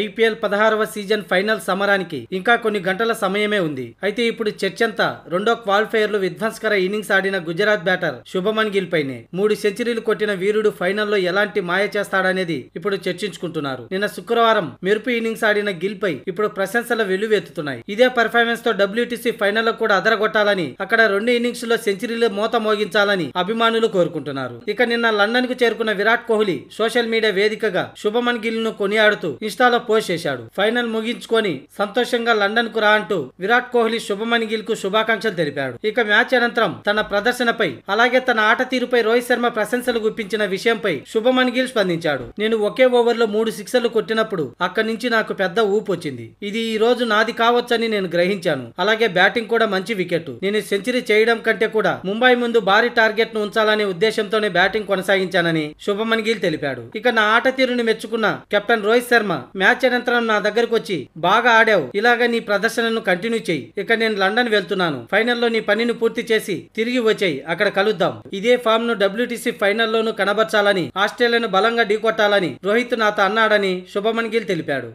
IPL పదహారవ season final సమరానికి ఇంకా కొన్ని గంటల సమయమే ఉంది అయితే ఇప్పుడు చర్చంతా రెండో క్వాలిఫైర్లు విధ్వంసకర ఇన్నింగ్స్ ఆడిన గుజరాత్ బ్యాటర్ శుభమన్ గిల్ పైనే మూడు సెంచరీలు కొట్టిన వీరుడు ఫైనల్లో ఎలాంటి మాయ చేస్తాడనేది ఇప్పుడు చర్చించుకుంటున్నారు నిన్న శుక్రవారం మెరుపు ఇన్నింగ్స్ ఆడిన గిల్ పై ఇప్పుడు ప్రశంసల వెలువెత్తుతున్నాయి ఇదే పర్ఫార్మెన్స్ తో డబ్ల్యూటీసీ ఫైనల్లో కూడా అదరగొట్టాలని అక్కడ రెండు ఇన్నింగ్స్ లో సెంచరీలు మోత మోగించాలని అభిమానులు కోరుకుంటున్నారు ఇక నిన్న లండన్ కు చేరుకున్న విరాట్ కోహ్లీ సోషల్ మీడియా వేదికగా శుభమన్ గిల్ ను కొనియాడుతూ ఇన్స్టాలో పోస్ట్ చేశాడు ఫైనల్ ముగించుకొని సంతోషంగా లండన్ కు రా అంటూ విరాట్ కోహ్లీ శుభమన్ గిల్ కు శుభాకాంక్షలు తెలిపాడు ఇక మ్యాచ్ అనంతరం తన ప్రదర్శనపై అలాగే తన ఆట తీరుపై రోహిత్ శర్మ ప్రశంసలు గుప్పించిన విషయంపై శుభమన్ గిల్ స్పందించాడు నేను ఒకే ఓవర్ లో మూడు సిక్సర్లు కొట్టినప్పుడు అక్కడి నుంచి నాకు పెద్ద ఊపు వచ్చింది ఇది ఈ రోజు నాది కావచ్చని నేను గ్రహించాను అలాగే బ్యాటింగ్ కూడా మంచి వికెట్ నేను సెంచరీ చేయడం కంటే కూడా ముంబై ముందు భారీ టార్గెట్ ను ఉంచాలనే ఉద్దేశంతోనే బ్యాటింగ్ కొనసాగించానని శుభమన్ గిల్ తెలిపాడు ఇక నా ఆట తీరుని మెచ్చుకున్న captain Rohit Sharma match match అనంతరం నా దగ్గరకు వచ్చి బాగా ఆడావు ఇలాగ నీ ప్రదర్శనను కంటిన్యూ చేయి ఇక నేను లండన్ వెళ్తున్నాను ఫైనల్లో నీ పనిని పూర్తి చేసి తిరిగి వచ్చాయి అక్కడ కలుద్దాం ఇదే ఫామ్ ను డబ్ల్యూటీసీ ఫైనల్లోనూ కనబర్చాలని ఆస్ట్రేలియాను బలంగా ఢీకొట్టాలని రోహిత్ నాతో అన్నాడని శుభమన్ గిల్ తెలిపాడు